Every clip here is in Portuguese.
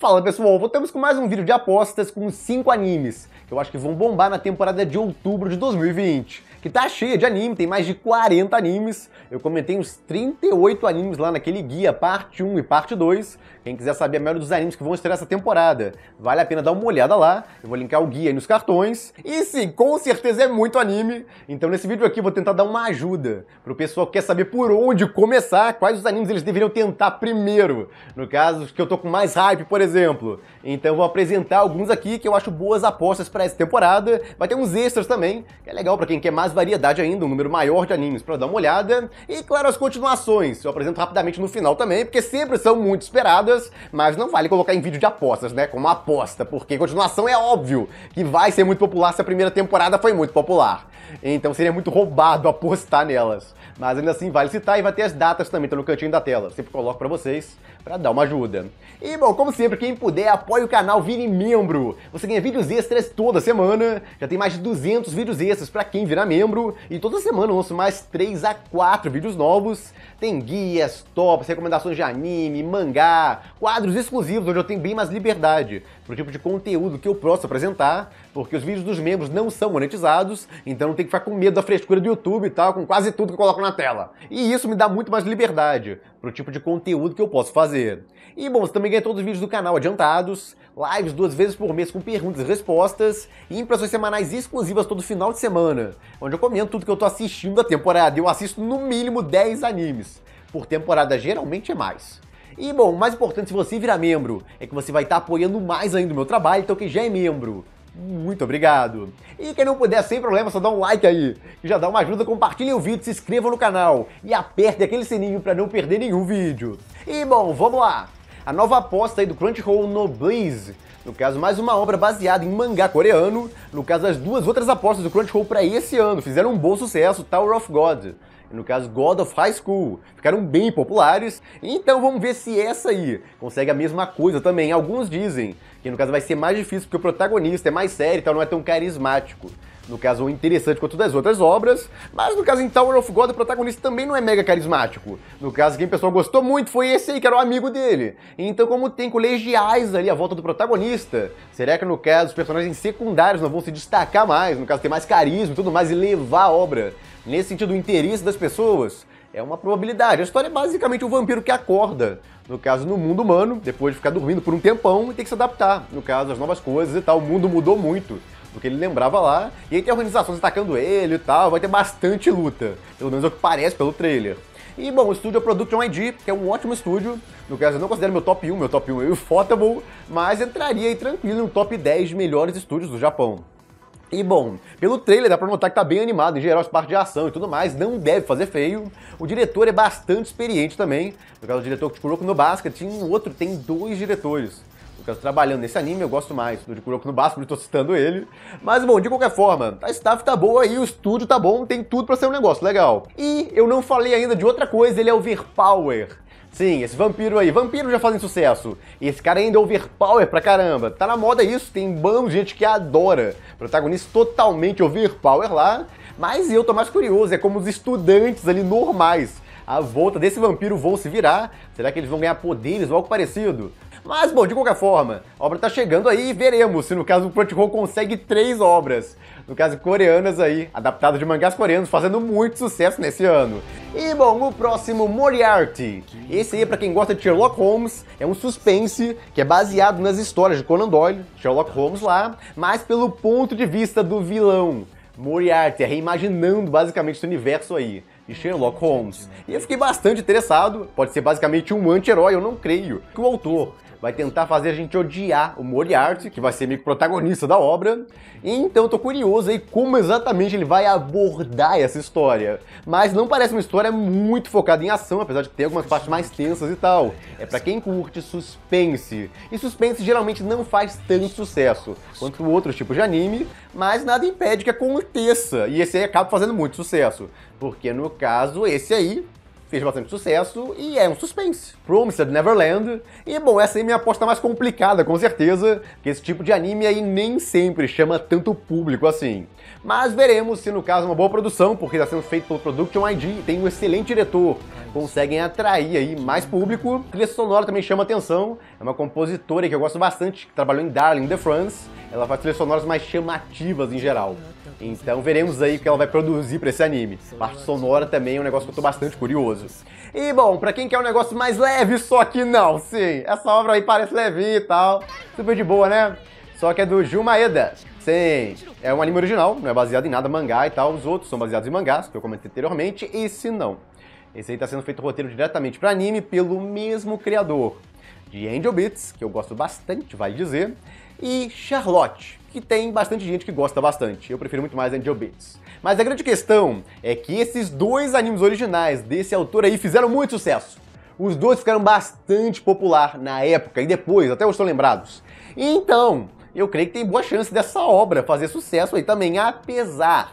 Fala pessoal, voltamos com mais um vídeo de apostas com 5 animes, que eu acho que vão bombar na temporada de outubro de 2020 que tá cheia de anime, tem mais de 40 animes. Eu comentei uns 38 animes lá naquele guia, parte 1 e parte 2. Quem quiser saber a maioria dos animes que vão estrear essa temporada, vale a pena dar uma olhada lá. Eu vou linkar o guia aí nos cartões. E sim, com certeza é muito anime. Então nesse vídeo aqui eu vou tentar dar uma ajuda pro pessoal que quer saber por onde começar, quais os animes eles deveriam tentar primeiro. No caso, que eu tô com mais hype, por exemplo. Então eu vou apresentar alguns aqui que eu acho boas apostas para essa temporada. Vai ter uns extras também, que é legal para quem quer mais mas variedade ainda, um número maior de animes para dar uma olhada, e claro, as continuações, eu apresento rapidamente no final também, porque sempre são muito esperadas, mas não vale colocar em vídeo de apostas, né, como aposta, porque continuação é óbvio que vai ser muito popular se a primeira temporada foi muito popular, então seria muito roubado apostar nelas. Mas ainda assim vale citar e vai ter as datas também, tá no cantinho da tela. Sempre coloco para vocês para dar uma ajuda. E bom, como sempre, quem puder, apoie o canal, vire membro. Você ganha vídeos extras toda semana. Já tem mais de 200 vídeos extras para quem virar membro. E toda semana eu lanço mais 3 a 4 vídeos novos. Tem guias, tops, recomendações de anime, mangá, quadros exclusivos, onde eu tenho bem mais liberdade pro tipo de conteúdo que eu posso apresentar, porque os vídeos dos membros não são monetizados, então não tem que ficar com medo da frescura do YouTube e tal, com quase tudo que eu coloco na tela. E isso me dá muito mais liberdade pro tipo de conteúdo que eu posso fazer. E bom, você também ganha todos os vídeos do canal adiantados, lives duas vezes por mês com perguntas e respostas, e impressões semanais exclusivas todo final de semana, onde eu comento tudo que eu tô assistindo da temporada. Eu assisto no mínimo 10 animes. Por temporada geralmente é mais. E bom, o mais importante, se você virar membro, é que você vai estar tá apoiando mais ainda o meu trabalho, então quem já é membro, muito obrigado. E quem não puder, sem problema, só dá um like aí, que já dá uma ajuda, compartilhe o vídeo, se inscreva no canal e aperte aquele sininho para não perder nenhum vídeo. E bom, vamos lá. A nova aposta aí do Crunchyroll no Blaze, no caso mais uma obra baseada em mangá coreano, no caso as duas outras apostas do Crunchyroll para esse ano fizeram um bom sucesso, Tower of God, no caso God of High School, ficaram bem populares. Então vamos ver se essa aí consegue a mesma coisa também. Alguns dizem que no caso vai ser mais difícil porque o protagonista é mais sério e então tal, não é tão carismático. No caso, interessante quanto das outras obras, mas no caso em Tower of God, o protagonista também não é mega carismático. No caso, quem o pessoal gostou muito foi esse aí, que era o amigo dele. Então, como tem colegiais ali à volta do protagonista, será que no caso os personagens secundários não vão se destacar mais? No caso, ter mais carisma e tudo mais e levar a obra nesse sentido, o interesse das pessoas é uma probabilidade. A história é basicamente o um vampiro que acorda, no caso, no mundo humano, depois de ficar dormindo por um tempão e tem que se adaptar, no caso, às novas coisas e tal. O mundo mudou muito do que ele lembrava lá. E aí tem organizações atacando ele e tal, vai ter bastante luta. Pelo menos é o que parece pelo trailer. E bom, o estúdio é Production ID, que é um ótimo estúdio. No caso, eu não considero meu top 1, meu top 1 é o Fotable, mas entraria aí tranquilo no top 10 melhores estúdios do Japão. E bom, pelo trailer dá pra notar que tá bem animado, em geral as partes de ação e tudo mais, não deve fazer feio. O diretor é bastante experiente também, no caso o diretor de Kuroko no Basket, um outro tem dois diretores. No caso, trabalhando nesse anime, eu gosto mais do de Kuroko no Basket, porque eu tô citando ele. Mas bom, de qualquer forma, a staff tá boa e o estúdio tá bom, tem tudo pra ser um negócio legal. E eu não falei ainda de outra coisa, ele é o Power. Sim, esse vampiro aí. Vampiro já fazem sucesso. E esse cara ainda é overpower pra caramba. Tá na moda isso, tem bando de gente que adora. Protagonista totalmente overpower lá. Mas eu tô mais curioso, é como os estudantes ali normais. A volta desse vampiro vão se virar? Será que eles vão ganhar poderes ou algo parecido? Mas, bom, de qualquer forma, a obra tá chegando aí e veremos se no caso o Crunchyroll consegue três obras. No caso, coreanas aí, adaptadas de mangás coreanos, fazendo muito sucesso nesse ano. E, bom, o próximo, Moriarty. Esse aí, pra quem gosta de Sherlock Holmes, é um suspense que é baseado nas histórias de Conan Doyle, Sherlock Holmes lá, mas pelo ponto de vista do vilão. Moriarty, reimaginando basicamente esse universo aí de Sherlock Holmes. E eu fiquei bastante interessado, pode ser basicamente um anti-herói, eu não creio, que o autor vai tentar fazer a gente odiar o Moriarty, que vai ser meio protagonista da obra. E então eu tô curioso aí como exatamente ele vai abordar essa história. Mas não parece uma história muito focada em ação, apesar de ter algumas partes mais tensas e tal. É para quem curte suspense. E suspense geralmente não faz tanto sucesso quanto outros tipos de anime, mas nada impede que aconteça. E esse aí acaba fazendo muito sucesso. Porque no caso, esse aí fez bastante sucesso e é um suspense. Promised Neverland. E bom, essa aí é minha aposta mais complicada, com certeza, porque esse tipo de anime aí nem sempre chama tanto público assim. Mas veremos se no caso é uma boa produção, porque está sendo feito pelo Production ID, tem um excelente diretor, conseguem atrair aí mais público. A trilha sonora também chama atenção, é uma compositora que eu gosto bastante, que trabalhou em Darling the France ela faz trilhas sonoras mais chamativas em geral. Então veremos aí o que ela vai produzir para esse anime. A parte sonora também é um negócio que eu tô bastante curioso. E bom, para quem quer um negócio mais leve, só que não, sim, essa obra aí parece levinha e tal, super de boa, né? Só que é do Jumaeda. Sim, é um anime original, não é baseado em nada mangá e tal, os outros são baseados em mangás, que eu comentei anteriormente, esse não. Esse aí tá sendo feito roteiro diretamente para anime pelo mesmo criador, de Angel Beats, que eu gosto bastante, vale dizer, e Charlotte, que tem bastante gente que gosta bastante. Eu prefiro muito mais Angel Beats. Mas a grande questão é que esses dois animes originais desse autor aí fizeram muito sucesso. Os dois ficaram bastante popular na época e depois, até hoje estão lembrados. Então, eu creio que tem boa chance dessa obra fazer sucesso aí também, apesar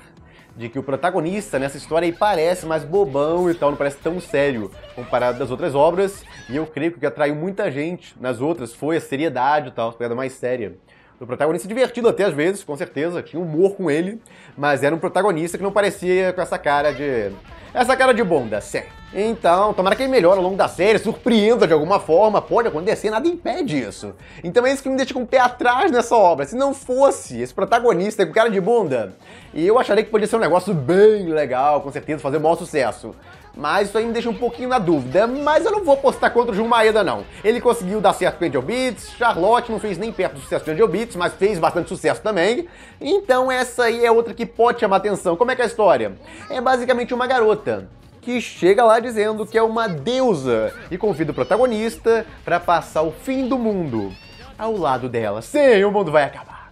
de que o protagonista nessa história parece mais bobão e tal, não parece tão sério comparado das outras obras, e eu creio que o que atraiu muita gente nas outras foi a seriedade e tal, a pegada mais séria do protagonista, divertido até às vezes, com certeza, tinha humor com ele, mas era um protagonista que não parecia com essa cara de. essa cara de bunda, sério. Então, tomara que ele melhore ao longo da série, surpreenda de alguma forma, pode acontecer, nada impede isso. Então é isso que me deixa com o pé atrás nessa obra. Se não fosse esse protagonista com cara de bunda, eu acharia que podia ser um negócio bem legal, com certeza, fazer o maior sucesso. Mas isso aí me deixa um pouquinho na dúvida, mas eu não vou postar contra o Gil não. Ele conseguiu dar certo com Angel Beats, Charlotte não fez nem perto do sucesso do Angel Beats, mas fez bastante sucesso também. Então essa aí é outra que pode chamar atenção. Como é que é a história? É basicamente uma garota que chega lá dizendo que é uma deusa e convida o protagonista para passar o fim do mundo ao lado dela. Sim, o mundo vai acabar.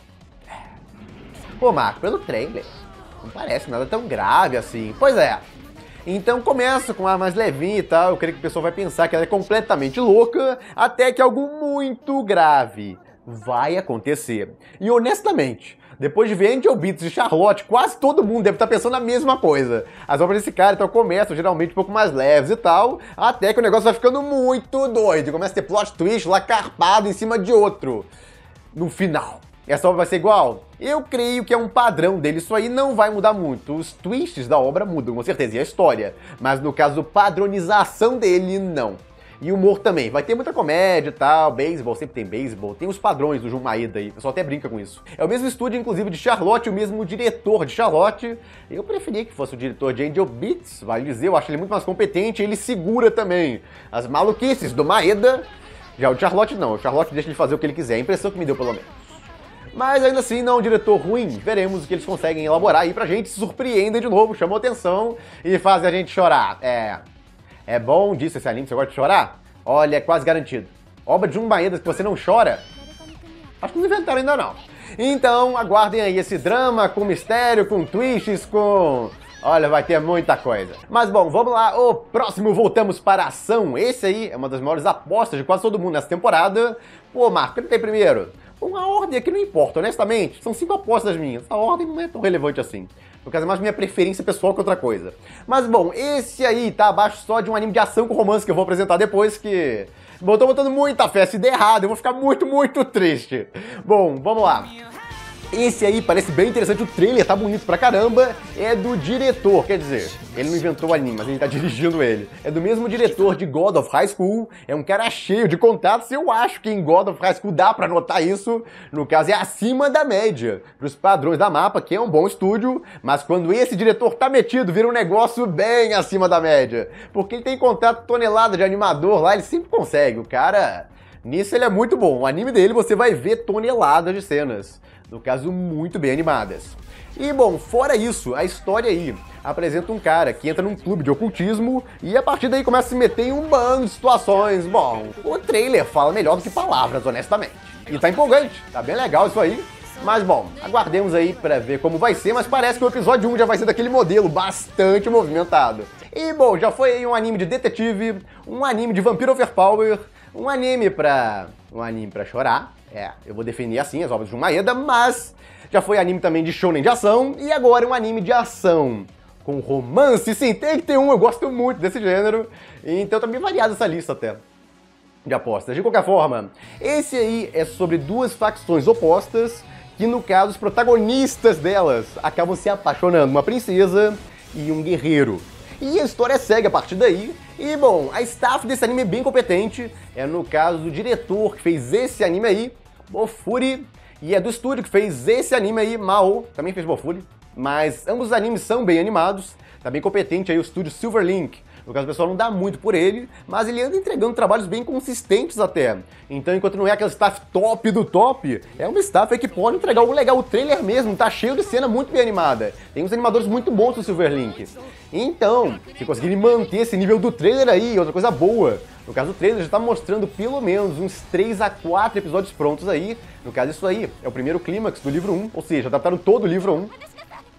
Pô, é. Marco, pelo trailer, não parece nada tão grave assim. Pois é, então começa com um ar mais levinho e tal, eu creio que o pessoal vai pensar que ela é completamente louca, até que algo muito grave vai acontecer. E honestamente, depois de ver Angel Beats e Charlotte, quase todo mundo deve estar pensando a mesma coisa. As obras desse cara então começam geralmente um pouco mais leves e tal, até que o negócio vai ficando muito doido, começa a ter plot twist lá carpado em cima de outro. No final, essa obra vai ser igual? Eu creio que é um padrão dele, isso aí não vai mudar muito. Os twists da obra mudam, com certeza, e a história. Mas no caso, padronização dele, não. E humor também. Vai ter muita comédia e tal, beisebol, sempre tem beisebol. Tem os padrões do Jun Maeda aí, o pessoal até brinca com isso. É o mesmo estúdio, inclusive, de Charlotte, o mesmo diretor de Charlotte. Eu preferia que fosse o diretor de Angel Beats, vale dizer, eu acho ele muito mais competente, ele segura também as maluquices do Maeda. Já o Charlotte não, o Charlotte deixa ele fazer o que ele quiser, é a impressão que me deu pelo menos. Mas ainda assim, não é um diretor ruim. Veremos o que eles conseguem elaborar aí pra gente. Surpreendem de novo, chamam atenção e fazem a gente chorar. É. É bom disso esse anime, você gosta de chorar? Olha, é quase garantido. Obra de um Maeda que você não chora? Acho que não inventaram ainda não. Então, aguardem aí esse drama com mistério, com twists, com Olha, vai ter muita coisa. Mas bom, vamos lá. O próximo, voltamos para a ação. Esse aí é uma das maiores apostas de quase todo mundo nessa temporada. Pô, Marco, ele tem primeiro uma ordem aqui não importa, honestamente. São cinco apostas minhas. A ordem não é tão relevante assim. No caso, é mais minha preferência pessoal que outra coisa. Mas bom, esse aí tá abaixo só de um anime de ação com romance que eu vou apresentar depois, que. Bom, eu tô botando muita fé. Se der errado, eu vou ficar muito, muito triste. Bom, vamos lá. Esse aí parece bem interessante, o trailer tá bonito pra caramba. É do diretor, quer dizer, ele não inventou o anime, mas ele tá dirigindo ele. É do mesmo diretor de God of High School, é um cara cheio de contatos. Eu acho que em God of High School dá pra notar isso. No caso, é acima da média pros padrões da mapa, que é um bom estúdio, mas quando esse diretor tá metido, vira um negócio bem acima da média. Porque ele tem contato tonelada de animador lá, ele sempre consegue. O cara. Nisso ele é muito bom. O anime dele você vai ver toneladas de cenas no caso muito bem animadas. E bom, fora isso, a história aí apresenta um cara que entra num clube de ocultismo e a partir daí começa a se meter em um bando de situações. Bom, o trailer fala melhor do que palavras, honestamente. E tá empolgante, tá bem legal isso aí. Mas bom, aguardemos aí para ver como vai ser, mas parece que o episódio 1 já vai ser daquele modelo bastante movimentado. E bom, já foi aí um anime de detetive, um anime de vampiro overpower, um anime pra... um anime pra chorar, é, eu vou definir assim as obras de Maeda, mas já foi anime também de shonen de ação e agora é um anime de ação com romance. Sim, tem que ter um, eu gosto muito desse gênero, então tá bem variada essa lista até de apostas. De qualquer forma, esse aí é sobre duas facções opostas que, no caso, os protagonistas delas acabam se apaixonando, uma princesa e um guerreiro. E a história segue a partir daí. E bom, a staff desse anime é bem competente. É no caso do diretor que fez esse anime aí, Bofuri, e é do estúdio que fez esse anime aí, Mao, também fez Bofuri, mas ambos os animes são bem animados, tá bem competente aí o estúdio Silverlink, no caso o pessoal não dá muito por ele, mas ele anda entregando trabalhos bem consistentes até. Então, enquanto não é aquele staff top do top, é um staff que pode entregar algo legal. O trailer mesmo tá cheio de cena muito bem animada. Tem uns animadores muito bons do Silverlink. Então, se conseguirem manter esse nível do trailer aí, outra coisa boa, no caso, o trailer já está mostrando pelo menos uns 3 a 4 episódios prontos aí. No caso, isso aí é o primeiro clímax do livro 1, ou seja, adaptaram todo o livro 1.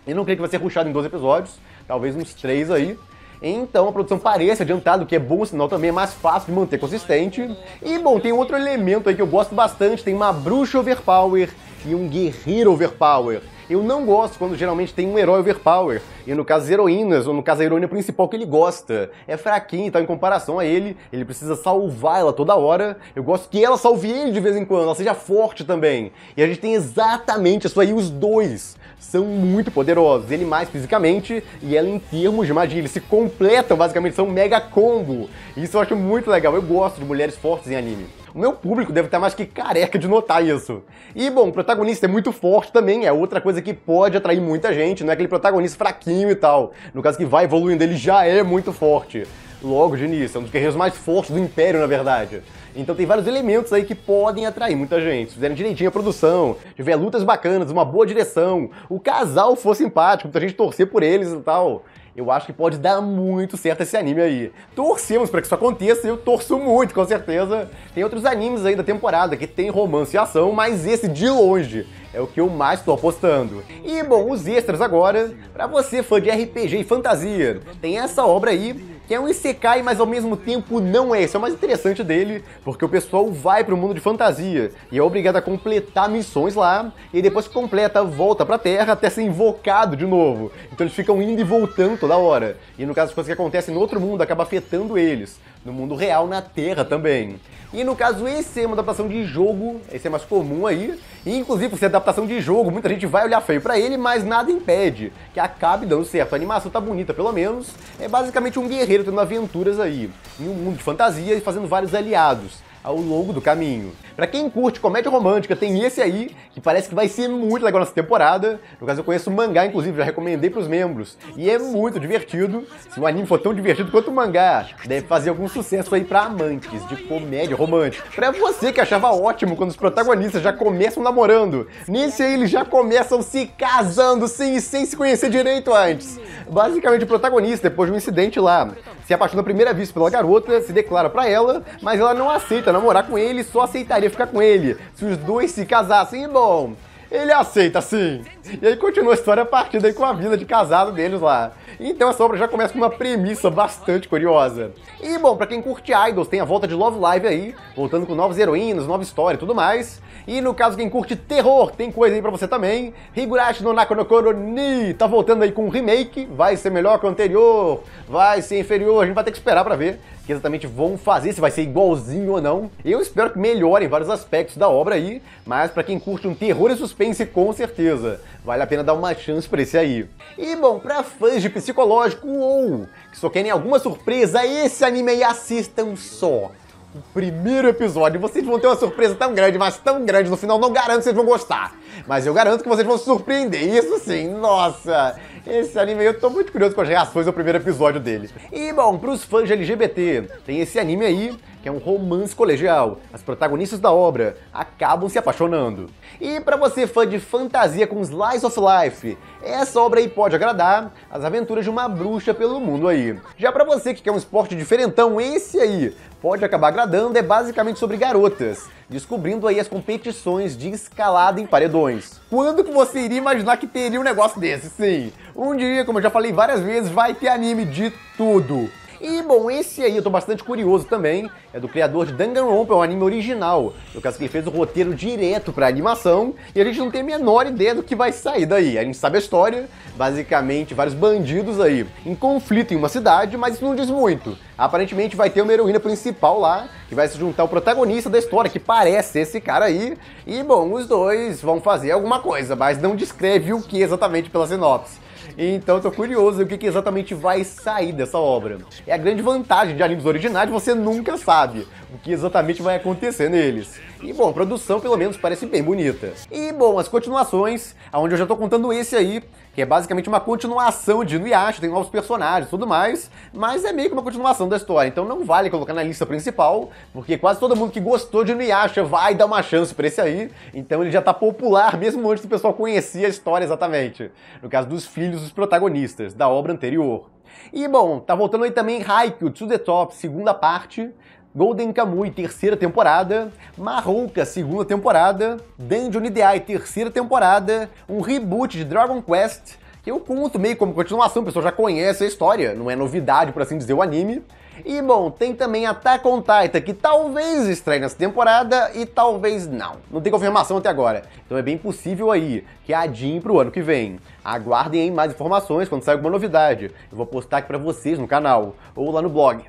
E não creio que vai ser ruxado em 12 episódios, talvez uns 3 aí. Então a produção parece adiantada, o que é bom sinal também, é mais fácil de manter consistente. E bom, tem outro elemento aí que eu gosto bastante, tem uma bruxa overpower e um guerreiro overpower. Eu não gosto quando geralmente tem um herói overpower. E no caso das heroínas, ou no caso da heroína principal que ele gosta, é fraquinho e tal em comparação a ele. Ele precisa salvar ela toda hora. Eu gosto que ela salve ele de vez em quando, ela seja forte também. E a gente tem exatamente isso aí, os dois são muito poderosos. Ele mais fisicamente e ela em termos de magia. Eles se completam, basicamente, são um mega combo. Isso eu acho muito legal. Eu gosto de mulheres fortes em anime. O meu público deve estar mais que careca de notar isso. E bom, o protagonista é muito forte também, é outra coisa que pode atrair muita gente, não é aquele protagonista fraquinho e tal. No caso que vai evoluindo, ele já é muito forte. Logo de início, é um dos guerreiros mais fortes do Império, na verdade. Então tem vários elementos aí que podem atrair muita gente. Se fizerem direitinho a produção, tiver lutas bacanas, uma boa direção, o casal for simpático, muita gente torcer por eles e tal. Eu acho que pode dar muito certo esse anime aí. Torcemos para que isso aconteça, eu torço muito, com certeza. Tem outros animes aí da temporada que tem romance e ação, mas esse de longe é o que eu mais estou apostando. E bom, os extras agora, para você fã de RPG e fantasia, tem essa obra aí que é um Isekai, mas ao mesmo tempo não é. Isso é o mais interessante dele, porque o pessoal vai para o mundo de fantasia e é obrigado a completar missões lá, e depois que completa, volta a Terra até ser invocado de novo. Então eles ficam indo e voltando toda hora. E no caso, as coisas que acontecem no outro mundo acabam afetando eles. No mundo real, na Terra também. E no caso, esse é uma adaptação de jogo, esse é mais comum aí. E, inclusive, por ser adaptação de jogo, muita gente vai olhar feio para ele, mas nada impede que acabe dando certo. A animação tá bonita, pelo menos. É basicamente um guerreiro tendo aventuras aí, em um mundo de fantasia e fazendo vários aliados ao longo do caminho. Pra quem curte comédia romântica, tem esse aí, que parece que vai ser muito legal nessa temporada. No caso, eu conheço o mangá, inclusive, já recomendei pros membros. E é muito divertido. Se o anime for tão divertido quanto o mangá, deve fazer algum sucesso aí pra amantes de comédia romântica. Pra você que achava ótimo quando os protagonistas já começam namorando, nesse aí eles já começam se casando, sim, sem se conhecer direito antes. Basicamente, o protagonista, depois de um incidente lá, se apaixona à primeira vista pela garota, se declara pra ela, mas ela não aceita namorar com ele, só aceitaria Maria ficar com ele se os dois se casassem. E bom, ele aceita sim. E aí continua a história a partir daí com a vida de casado deles lá. Então essa obra já começa com uma premissa bastante curiosa. E bom, para quem curte idols, tem a volta de Love Live aí, voltando com novas heroínas, nova história e tudo mais. E no caso quem curte terror, tem coisa aí para você também. Higurashi no Nakano Koro ni tá voltando aí com um remake, vai ser melhor que o anterior, vai ser inferior, a gente vai ter que esperar para ver que exatamente vão fazer, se vai ser igualzinho ou não. Eu espero que melhorem vários aspectos da obra aí, mas para quem curte um terror e suspense, com certeza, vale a pena dar uma chance para esse aí. E bom, para fãs de psicológico ou que só querem alguma surpresa, esse anime aí assistam só primeiro episódio. Vocês vão ter uma surpresa tão grande, mas tão grande no final, não garanto que vocês vão gostar. Mas eu garanto que vocês vão se surpreender. Isso sim, nossa! Esse anime eu tô muito curioso com as reações ao primeiro episódio dele. E bom, pros fãs de LGBT, tem esse anime aí que é um romance colegial. As protagonistas da obra acabam se apaixonando. E para você fã de fantasia com slice of life, essa obra aí pode agradar as aventuras de uma bruxa pelo mundo aí. Já para você que quer um esporte diferentão, esse aí pode acabar agradando, é basicamente sobre garotas, descobrindo aí as competições de escalada em paredões. Quando que você iria imaginar que teria um negócio desse? Sim, um dia, como eu já falei várias vezes, vai ter anime de tudo. E, bom, esse aí eu tô bastante curioso também, é do criador de Danganronpa, é um anime original. No caso que ele fez o roteiro direto pra animação, e a gente não tem a menor ideia do que vai sair daí. A gente sabe a história, basicamente vários bandidos aí em conflito em uma cidade, mas isso não diz muito. Aparentemente vai ter uma heroína principal lá, que vai se juntar ao protagonista da história, que parece esse cara aí. E, bom, os dois vão fazer alguma coisa, mas não descreve o que exatamente pela sinopse. Então tô curioso o que, que, exatamente vai sair dessa obra. É a grande vantagem de animes originais, você nunca sabe o que exatamente vai acontecer neles. E bom, a produção pelo menos parece bem bonita. E bom, as continuações, aonde eu já tô contando esse aí, que é basicamente uma continuação de Inuyasha, tem novos personagens, tudo mais, mas é meio que uma continuação da história, então não vale colocar na lista principal, porque quase todo mundo que gostou de Inuyasha vai dar uma chance para esse aí, então ele já tá popular mesmo antes do pessoal conhecer a história exatamente, no caso dos filhos dos protagonistas da obra anterior. E bom, tá voltando aí também Haikyuu to the Top, segunda parte, Golden Kamuy, terceira temporada, Marronca, é segunda temporada, Dungeon Ideai, terceira temporada, um reboot de Dragon Quest, que eu conto meio como continuação, o pessoal já conhece a história, não é novidade, por assim dizer, o anime. E bom, tem também Attack on Titan, que talvez estreie nessa temporada e talvez não. Não tem confirmação até agora. Então é bem possível aí que adiem pro ano que vem. Aguardem aí mais informações quando sair alguma novidade. Eu vou postar aqui para vocês no canal ou lá no blog.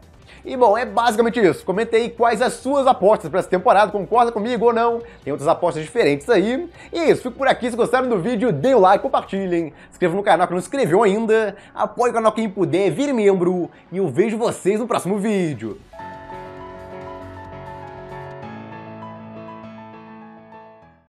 E bom, é basicamente isso. Comente aí quais as suas apostas para essa temporada, concorda comigo ou não? Tem outras apostas diferentes aí. E é isso, fico por aqui. Se gostaram do vídeo, deem o like, compartilhem, se no canal que não se inscreveu ainda, apoie o canal quem puder, vire membro e eu vejo vocês no próximo vídeo.